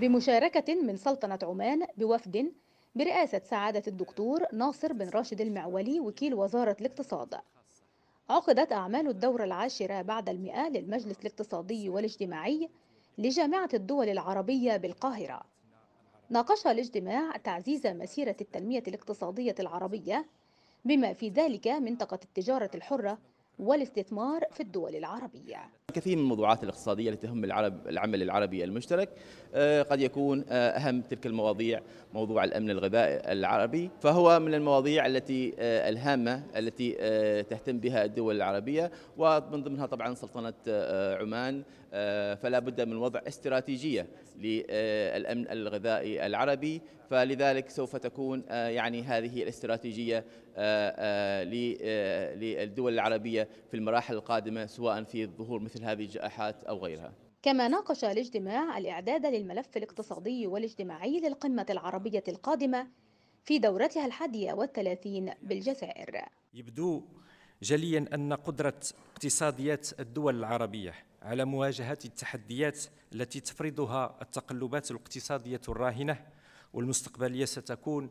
بمشاركة من سلطنة عمان بوفد برئاسة سعادة الدكتور ناصر بن راشد المعولي وكيل وزارة الاقتصاد عقدت أعمال الدورة العاشرة بعد المئة للمجلس الاقتصادي والاجتماعي لجامعة الدول العربية بالقاهرة ناقش الاجتماع تعزيز مسيرة التنمية الاقتصادية العربية بما في ذلك منطقة التجارة الحرة والاستثمار في الدول العربية كثير من الموضوعات الاقتصادية التي تهم العرب العمل العربي المشترك آه، قد يكون آه، أهم تلك المواضيع موضوع الأمن الغذائي العربي فهو من المواضيع التي آه، الهامة التي تهتم بها الدول العربية ومن ضمنها طبعا سلطنة عمان فلا بد من وضع استراتيجية للأمن الغذائي العربي فلذلك سوف تكون يعني هذه الاستراتيجية للدول العربية في المراحل القادمة سواء في الظهور مثل مثل هذه الجائحات أو غيرها كما ناقش الاجتماع الإعداد للملف الاقتصادي والاجتماعي للقمة العربية القادمة في دورتها الحادية والثلاثين بالجزائر يبدو جليا أن قدرة اقتصاديات الدول العربية على مواجهة التحديات التي تفرضها التقلبات الاقتصادية الراهنة والمستقبلية ستكون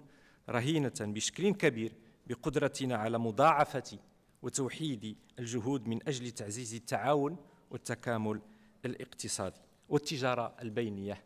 رهينة بشكل كبير بقدرتنا على مضاعفة وتوحيد الجهود من أجل تعزيز التعاون والتكامل الاقتصادي والتجارة البينية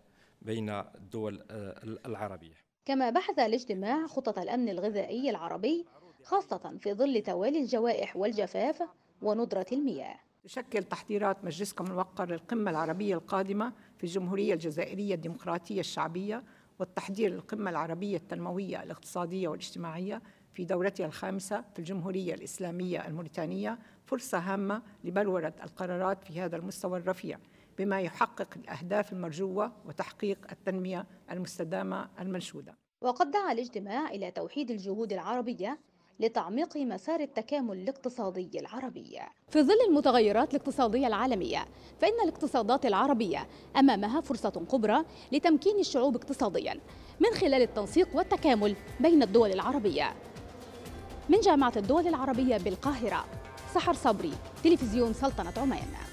بين الدول آه، العربية كما بحث الاجتماع خطط الأمن الغذائي العربي خاصة في ظل توالي الجوائح والجفاف وندرة المياه تشكل تحضيرات مجلسكم الموقر للقمة العربية القادمة في الجمهورية الجزائرية الديمقراطية الشعبية والتحضير للقمة العربية التنموية الاقتصادية والاجتماعية في دورتها الخامسة في الجمهورية الإسلامية الموريتانية فرصة هامة لبلورة القرارات في هذا المستوى الرفيع بما يحقق الأهداف المرجوة وتحقيق التنمية المستدامة المنشودة وقد دعا الاجتماع إلى توحيد الجهود العربية لتعميق مسار التكامل الاقتصادي العربي. في ظل المتغيرات الاقتصادية العالمية، فإن الاقتصادات العربية أمامها فرصة كبرى لتمكين الشعوب اقتصاديا من خلال التنسيق والتكامل بين الدول العربية. من جامعة الدول العربية بالقاهرة سحر صبري تلفزيون سلطنة عمان